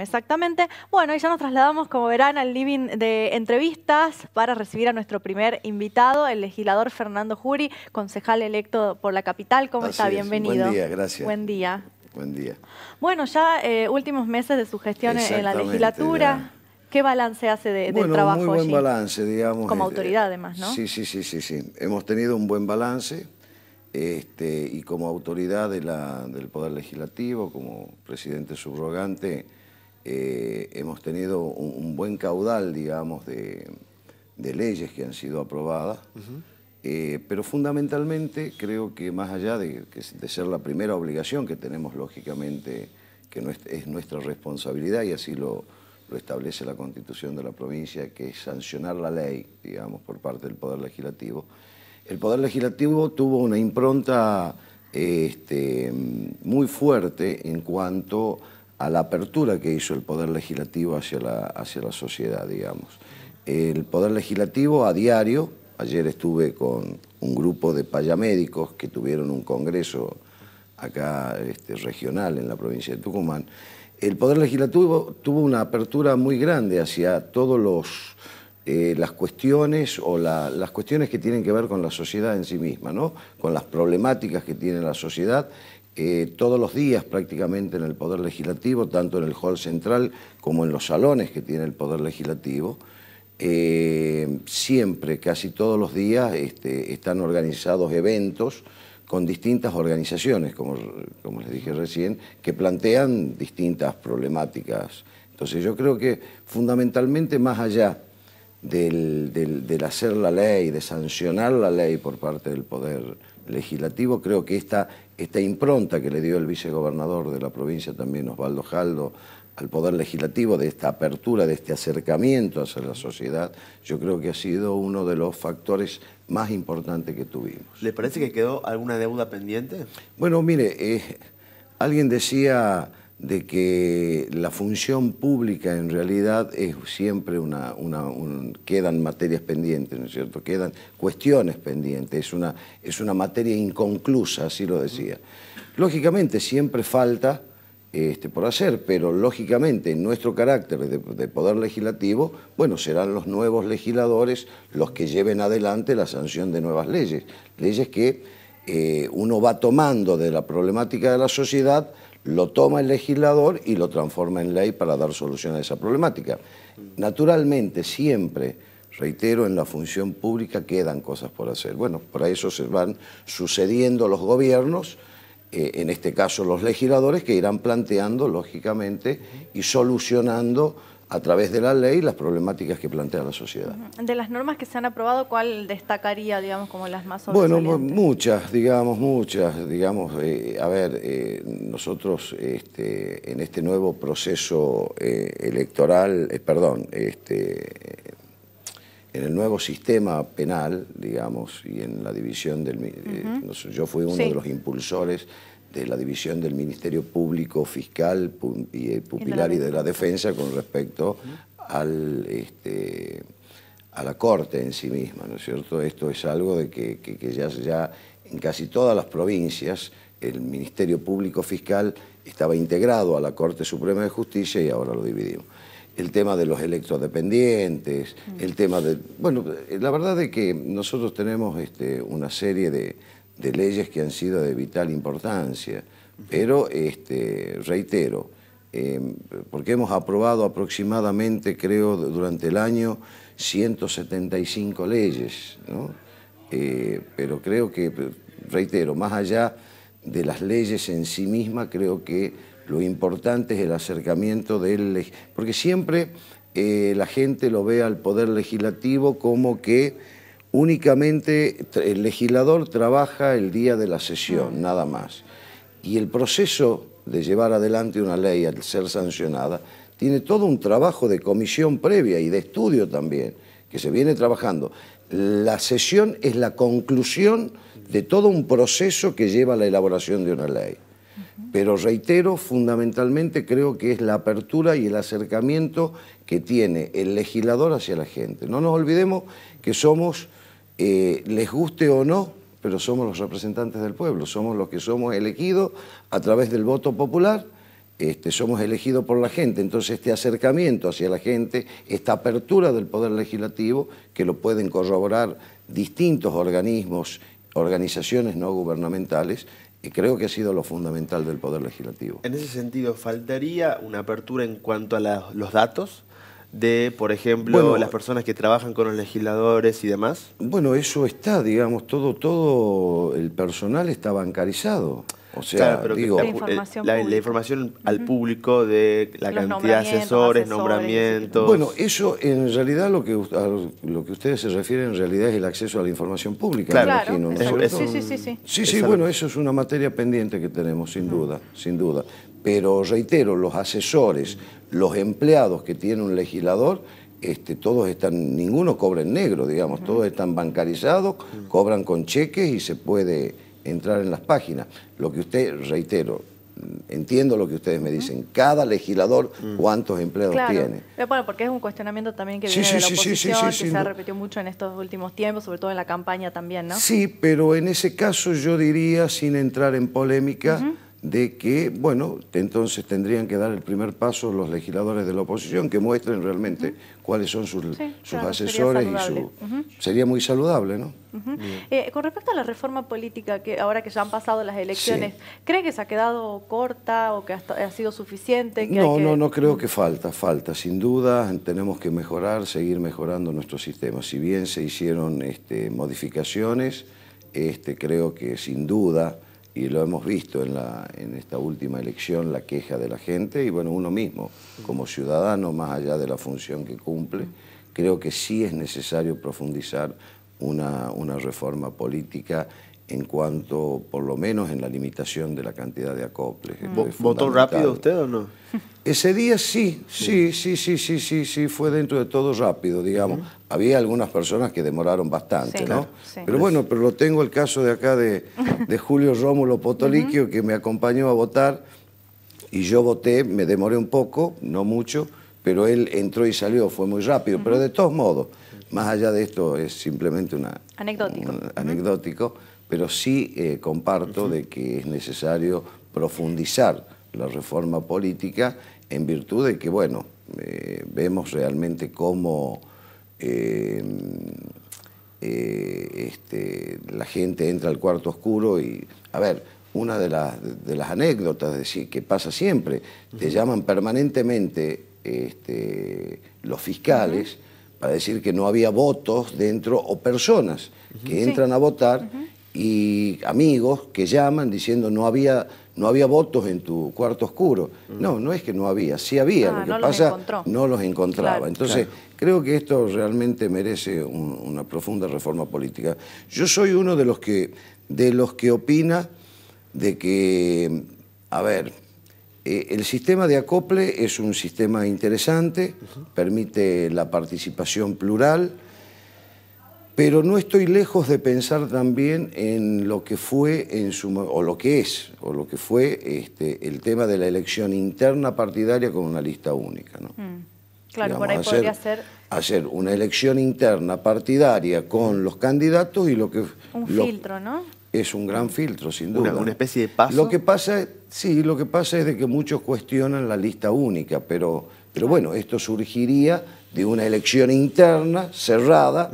exactamente. Bueno, y ya nos trasladamos, como verán, al living de entrevistas para recibir a nuestro primer invitado, el legislador Fernando Jury, concejal electo por la capital. ¿Cómo está? Bienvenido. Buen día, gracias. Buen día. Buen día. Bueno, ya eh, últimos meses de su gestión en la legislatura. ¿Qué balance hace de, del trabajo? Muy buen balance, digamos. Como eh, autoridad, además, ¿no? Sí, sí, sí, sí, sí. Hemos tenido un buen balance. Este, y como autoridad del Poder Legislativo, como presidente subrogante, eh, hemos tenido un, buen caudal, digamos, de, leyes que han sido aprobadas, eh, pero fundamentalmente creo que más allá de, ser la primera obligación que tenemos, lógicamente, que es, nuestra responsabilidad y así lo, establece la constitución de la provincia, que es sancionar la ley, digamos, por parte del Poder Legislativo. El Poder Legislativo tuvo una impronta este, muy fuerte en cuanto a a la apertura que hizo el Poder Legislativo hacia la, hacia la sociedad, digamos. El Poder Legislativo a diario, ayer estuve con un grupo de payamédicos que tuvieron un congreso acá este, regional en la provincia de Tucumán, el Poder Legislativo tuvo una apertura muy grande hacia todos los... Eh, las cuestiones o las cuestiones que tienen que ver con la sociedad en sí misma, ¿no? con las problemáticas que tiene la sociedad eh, todos los días prácticamente en el Poder Legislativo, tanto en el Hall Central como en los salones que tiene el Poder Legislativo. Eh, siempre, casi todos los días, este, están organizados eventos con distintas organizaciones, como, les dije recién, que plantean distintas problemáticas. Entonces yo creo que fundamentalmente más allá del, del, hacer la ley, de sancionar la ley por parte del Poder Legislativo, creo que esta esta impronta que le dio el vicegobernador de la provincia también, Osvaldo Jaldo, al Poder Legislativo, de esta apertura, de este acercamiento hacia la sociedad, yo creo que ha sido uno de los factores más importantes que tuvimos. ¿Le parece que quedó alguna deuda pendiente? Bueno, mire, eh, alguien decía de que la función pública en realidad es siempre una, quedan materias pendientes, ¿no es cierto? Quedan cuestiones pendientes, es una, es una materia inconclusa, así lo decía. Lógicamente siempre falta este, por hacer, pero lógicamente en nuestro carácter de, poder legislativo, bueno, serán los nuevos legisladores los que lleven adelante la sanción de nuevas leyes, leyes que eh, uno va tomando de la problemática de la sociedad, lo toma el legislador y lo transforma en ley para dar solución a esa problemática. Naturalmente, siempre, reitero, en la función pública quedan cosas por hacer. Bueno, para eso se van sucediendo los gobiernos, eh, en este caso los legisladores, que irán planteando, lógicamente, y solucionando a través de la ley las problemáticas que plantea la sociedad. De las normas que se han aprobado, ¿cuál destacaría, digamos, como las más Bueno, muchas, digamos, muchas, digamos, eh, a ver, eh, nosotros este, en este nuevo proceso eh, electoral, perdón, este, en el nuevo sistema penal, digamos, y en la división del... yo fui uno de los impulsores de la división del Ministerio Público Fiscal y eh, Pupilar y de la Defensa con respecto al, este, a la Corte en sí misma, ¿no es cierto? Esto es algo de que, ya, ya en casi todas las provincias el Ministerio Público Fiscal estaba integrado a la Corte Suprema de Justicia y ahora lo dividimos. El tema de los electrodependientes, el tema de... Bueno, la verdad es que nosotros tenemos este, una serie de, de leyes que han sido de vital importancia. Pero, este, reitero, em, porque hemos aprobado aproximadamente, creo, durante el año 175 leyes, eh, pero creo que, reitero, más allá de las leyes en sí mismas, creo que lo importante es el acercamiento del... Porque siempre eh, la gente lo ve al Poder Legislativo como que Únicamente el legislador trabaja el día de la sesión, ah. nada más. Y el proceso de llevar adelante una ley al ser sancionada tiene todo un trabajo de comisión previa y de estudio también, que se viene trabajando. La sesión es la conclusión de todo un proceso que lleva a la elaboración de una ley. Pero reitero, fundamentalmente creo que es la apertura y el acercamiento que tiene el legislador hacia la gente. No nos olvidemos que somos eh, les guste o no, pero somos los representantes del pueblo, somos los que somos elegidos a través del voto popular, este, somos elegidos por la gente, entonces este acercamiento hacia la gente, esta apertura del Poder Legislativo, que lo pueden corroborar distintos organismos, organizaciones no gubernamentales, y eh, creo que ha sido lo fundamental del Poder Legislativo. En ese sentido, ¿faltaría una apertura en cuanto a los datos? de, por ejemplo, las personas que trabajan con los legisladores y demás? Bueno, eso está, digamos, todo, todo el personal está bancarizado. O sea, pero digo, la, información, al público de la cantidad de asesores, nombramientos. Bueno, eso en realidad lo que, a lo que ustedes se refieren en realidad es el acceso a la información pública, claro, sí, sí, sí. Sí, sí, bueno, eso es una materia pendiente que tenemos, sin mm. duda, sin duda. Pero reitero, los asesores, los empleados que tiene un legislador, este, todos están, ninguno cobra en negro, digamos, todos están bancarizados, mm. cobran con cheques y se puede entrar en las páginas. Lo que usted, reitero, entiendo lo que ustedes me dicen. Cada legislador, mm. ¿cuántos empleados tiene? bueno, porque es un cuestionamiento también que viene de la oposición, que se ha repetido mucho en estos últimos tiempos, sobre todo en la campaña también, ¿no? Sí, pero en ese caso yo diría, sin entrar en polémica, de que, bueno, entonces tendrían que dar el primer paso los legisladores de la oposición, que muestren realmente cuáles son sus, asesores y su... Sería muy saludable, ¿no? Eh, con respecto a la reforma política, que ahora que ya han pasado las elecciones, ¿cree que se ha quedado corta o que ha, sido suficiente? no, no, no creo mm. que falta, falta. Sin duda tenemos que mejorar, seguir mejorando nuestro sistema. Si bien se hicieron este, modificaciones, este, creo que sin duda y lo hemos visto en, la, en esta última elección, la queja de la gente y bueno, uno mismo, como ciudadano, más allá de la función que cumple, creo que sí es necesario profundizar una, una reforma política en cuanto, por lo menos, en la limitación de la cantidad de acoples. Mm. ¿Votó rápido usted o no? Ese día sí, sí, sí, sí, sí, sí, sí, fue dentro de todo rápido, digamos. Había algunas personas que demoraron bastante, ¿no? Pero bueno, pero lo tengo el caso de acá de, Julio Rómulo Potoliquio, que me acompañó a votar, y yo voté, me demoré un poco, no mucho, pero él entró y salió, fue muy rápido, pero de todos modos, más allá de esto es simplemente una... Anecdótico. anecdótico pero sí eh, comparto de que es necesario profundizar la reforma política en virtud de que, bueno, eh, vemos realmente cómo eh, este, la gente entra al cuarto oscuro y, a ver, una de, las anécdotas de que pasa siempre, te llaman permanentemente este, los fiscales para decir que no había votos dentro o personas que entran a votar y amigos que llaman diciendo no había, no había votos en tu cuarto oscuro. Mm. No, no es que no había, sí había, ah, lo que no pasa los no los encontraba. Entonces, creo que esto realmente merece una profunda reforma política. Yo soy uno de los que, de los que opina de que, a ver, eh, el sistema de acople es un sistema interesante, permite la participación plural, pero no estoy lejos de pensar también en lo que fue en su, o lo que es o lo que fue este, el tema de la elección interna partidaria con una lista única. Mm, claro, por ahí podría ser hacer una elección interna partidaria con los candidatos y lo que un filtro, ¿no? Es un gran filtro, sin duda. Una, especie de paso. Lo que pasa, sí, lo que pasa es de que muchos cuestionan la lista única, pero pero bueno, esto surgiría de una elección interna, cerrada,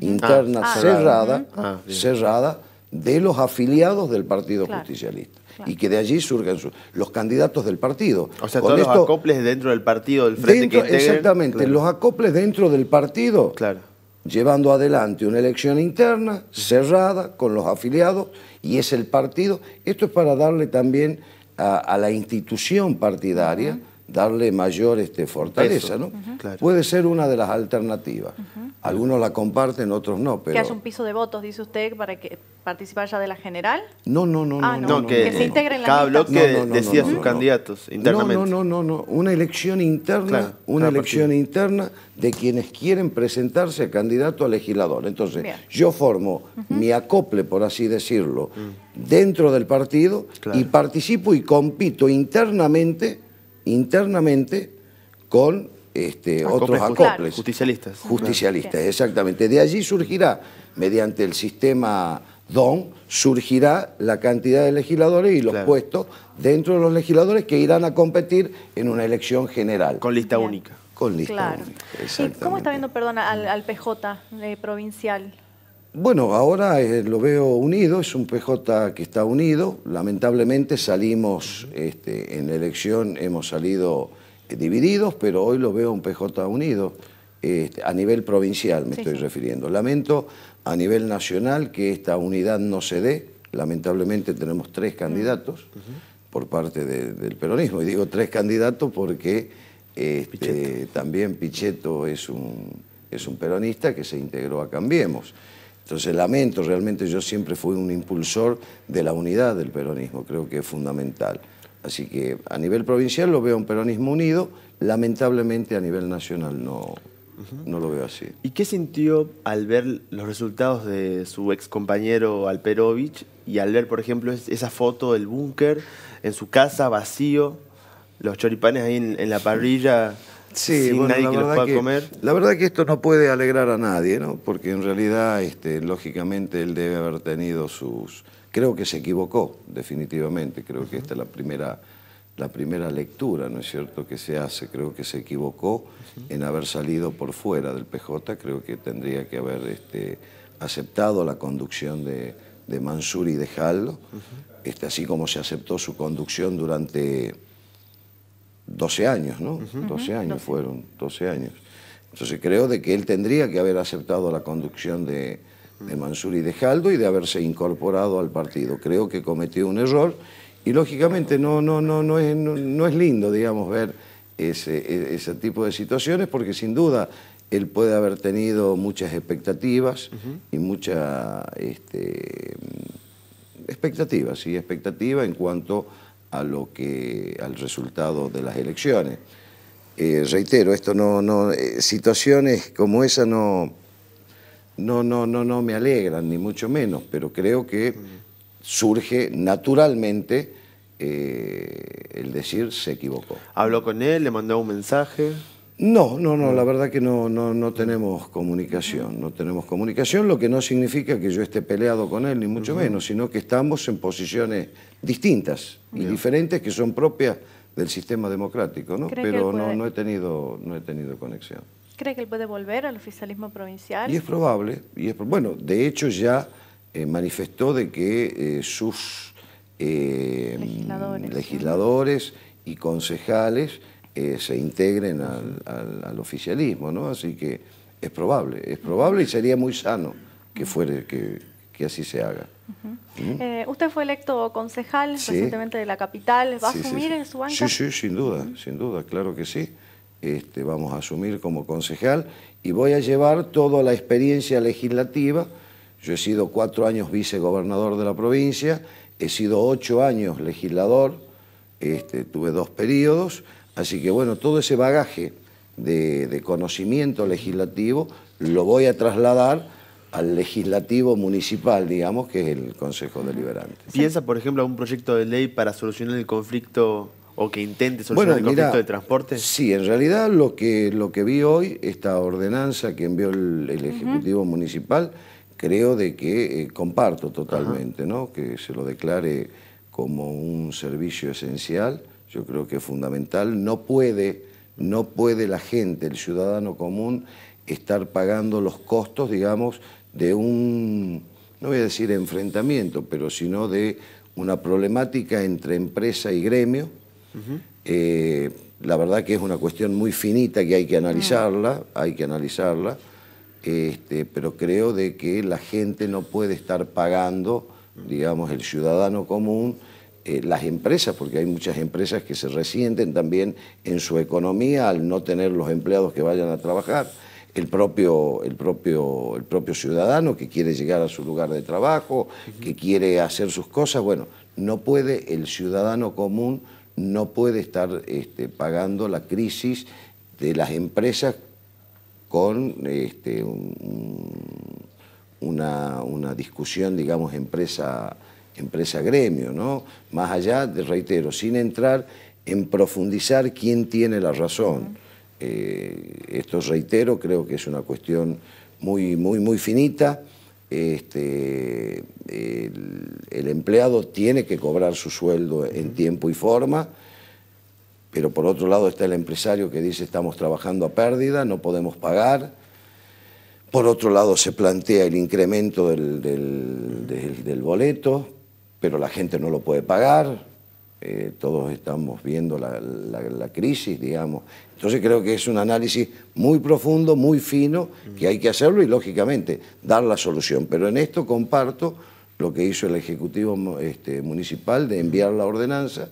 interna, ah, ah, cerrada, ah, cerrada, de los afiliados del Partido Justicialista. y que de allí surgen los candidatos del partido. O sea, todos los acoples dentro del partido, del frente Exactamente, los acoples dentro del partido, claro. llevando adelante una elección interna, cerrada, con los afiliados, y es el partido. Esto es para darle también a, la institución partidaria darle mayor este, fortaleza. ¿no? Puede ser una de las alternativas. Algunos la comparten, otros no. Pero... ¿Que haya un piso de votos, dice usted, para que participar ya de la general? No, no, no. Ah, no, no, que, que se integren Cada bloque decía sus candidatos internamente. No, no, no, Una elección interna, una elección interna de quienes quieren presentarse a candidato a legislador. Entonces, yo formo mi acople, por así decirlo, dentro del partido y participo y compito internamente internamente con este, otros acoples. Justicialistas. Justicialistas, exactamente. De allí surgirá, mediante el sistema DON, surgirá la cantidad de legisladores y los puestos dentro de los legisladores que irán a competir en una elección general. Con lista única. Con lista ¿Y cómo está viendo, perdón, al, PJ eh, provincial? Bueno, ahora eh, lo veo unido, es un PJ que está unido. Lamentablemente salimos este, en la elección, hemos salido eh, divididos, pero hoy lo veo un PJ unido. Este, a nivel provincial me estoy refiriendo. Lamento a nivel nacional que esta unidad no se dé. Lamentablemente tenemos tres mm. candidatos por parte del peronismo. Y digo tres candidatos porque este, también Pichetto es un peronista que se integró a Cambiemos. Entonces lamento, realmente yo siempre fui un impulsor de la unidad del peronismo, creo que es fundamental. Así que a nivel provincial lo veo un peronismo unido, lamentablemente a nivel nacional no, no lo veo así. ¿Y qué sintió al ver los resultados de su ex compañero Alperovich y al ver, por ejemplo, esa foto del búnker en su casa vacío, los choripanes ahí en la parrilla? sí, la verdad que esto no puede alegrar a nadie, ¿no? Porque en realidad, este, lógicamente, él debe haber tenido sus... Creo que se equivocó, definitivamente. Creo que esta es la primera, la primera lectura, ¿no es cierto?, que se hace. Creo que se equivocó en haber salido por fuera del PJ. Creo que tendría que haber este, aceptado la conducción de, Mansuri y de Jaldo, este, así como se aceptó su conducción durante 12 años, ¿no? 12 años fueron, 12 años. Entonces creo de que él tendría que haber aceptado la conducción de, de Mansur y de Jaldo y de haberse incorporado al partido. Creo que cometió un error y lógicamente no, no, no, no, es, no, es lindo, digamos, ver ese, ese tipo de situaciones porque sin duda él puede haber tenido muchas expectativas y mucha este, expectativas, sí, expectativa en cuanto lo que, al resultado de las elecciones. Eh, reitero, esto no, no, eh, situaciones como esa no, no, no, no, no me alegran, ni mucho menos, pero creo que surge naturalmente eh, el decir se equivocó. ¿Habló con él? ¿Le mandó un mensaje? No, no, no, la verdad que no, no, no, tenemos comunicación, no tenemos comunicación, lo que no significa que yo esté peleado con él, ni mucho menos, sino que estamos en posiciones distintas y diferentes que son propias del sistema democrático, ¿no? Pero no, he tenido, no he tenido conexión. ¿Cree que él puede volver al oficialismo provincial? Y es probable, y es, bueno, de hecho ya eh, manifestó de que eh, sus eh, legisladores y concejales eh, se integren al, oficialismo, ¿no? Así que es probable, es probable y sería muy sano que, que, así se haga. ¿Mm? Eh, usted fue electo concejal recientemente de la capital, ¿va a asumir en su banca? Sí, sí, sin duda, sin duda, claro que sí. Este, vamos a asumir como concejal y voy a llevar toda la experiencia legislativa. Yo he sido cuatro años vicegobernador de la provincia, he sido ocho años legislador, este, tuve dos periodos, Así que bueno, todo ese bagaje de, conocimiento legislativo lo voy a trasladar al legislativo municipal, digamos, que es el Consejo Deliberante. ¿Piensa, por ejemplo, algún proyecto de ley para solucionar el conflicto o que intente solucionar el conflicto de transporte? Sí, en realidad lo que, lo que vi hoy, esta ordenanza que envió el, Ejecutivo Municipal, creo de que eh, comparto totalmente, ¿no? Que se lo declare como un servicio esencial yo creo que es fundamental. No puede, la gente, el ciudadano común, estar pagando los costos, digamos, de un, no voy a decir enfrentamiento, pero sino de una problemática entre empresa y gremio. Eh, la verdad que es una cuestión muy finita que hay que analizarla, hay que analizarla, este, pero creo de que la gente no puede estar pagando, digamos, el ciudadano común, eh, las empresas, porque hay muchas empresas que se resienten también en su economía al no tener los empleados que vayan a trabajar, el propio, el propio, el propio ciudadano que quiere llegar a su lugar de trabajo, que quiere hacer sus cosas, bueno, no puede el ciudadano común no puede estar este, pagando la crisis de las empresas con este, una, una discusión, digamos, empresa empresa-gremio, ¿no? Más allá, de reitero, sin entrar en profundizar quién tiene la razón. Eh, esto reitero, creo que es una cuestión muy, muy, muy finita. Este, el, empleado tiene que cobrar su sueldo en tiempo y forma, pero por otro lado está el empresario que dice estamos trabajando a pérdida, no podemos pagar. Por otro lado se plantea el incremento del, del boleto, pero la gente no lo puede pagar, eh, todos estamos viendo la, crisis, digamos. Entonces creo que es un análisis muy profundo, muy fino, que hay que hacerlo y lógicamente dar la solución. Pero en esto comparto lo que hizo el Ejecutivo este, Municipal de enviar la ordenanza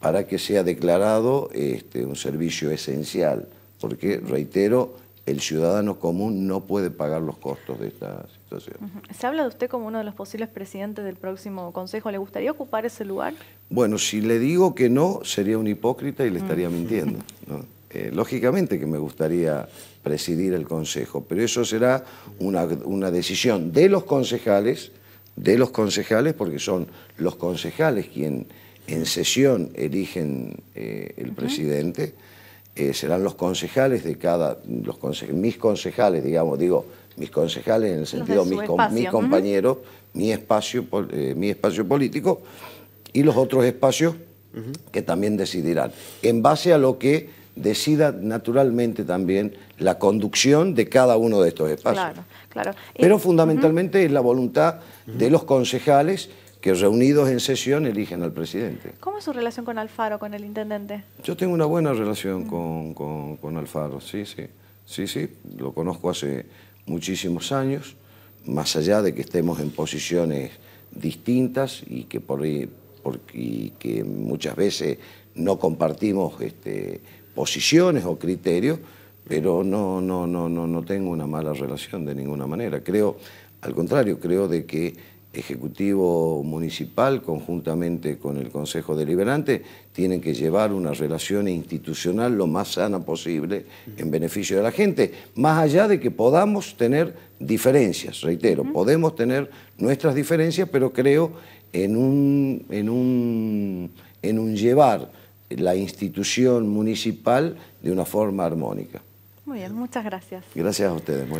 para que sea declarado este, un servicio esencial, porque, reitero, el ciudadano común no puede pagar los costos de esta situación. Se habla de usted como uno de los posibles presidentes del próximo Consejo. ¿Le gustaría ocupar ese lugar? Bueno, si le digo que no, sería un hipócrita y le estaría mintiendo. Eh, lógicamente que me gustaría presidir el Consejo, pero eso será una, decisión de los concejales, de los concejales, porque son los concejales quienes en sesión eligen eh, el presidente, eh, serán los concejales de cada, los mis concejales, digamos, digo, mis concejales en el sentido mis, mis, compañeros, mi, espacio, eh, mi espacio político y los otros espacios que también decidirán, en base a lo que decida naturalmente también la conducción de cada uno de estos espacios. Claro, claro. Pero eh, fundamentalmente es la voluntad de los concejales que reunidos en sesión eligen al presidente. ¿Cómo es su relación con Alfaro, con el intendente? Yo tengo una buena relación con, Alfaro, sí, sí. Sí, sí, lo conozco hace muchísimos años, más allá de que estemos en posiciones distintas y que, por, y que muchas veces no compartimos este, posiciones o criterios, pero no, no, no, no, no tengo una mala relación de ninguna manera. Creo, al contrario, creo de que Ejecutivo Municipal, conjuntamente con el Consejo Deliberante, tienen que llevar una relación institucional lo más sana posible en beneficio de la gente, más allá de que podamos tener diferencias, reitero, podemos tener nuestras diferencias, pero creo en un, llevar la institución municipal de una forma armónica. Muy bien, muchas gracias. Gracias a ustedes.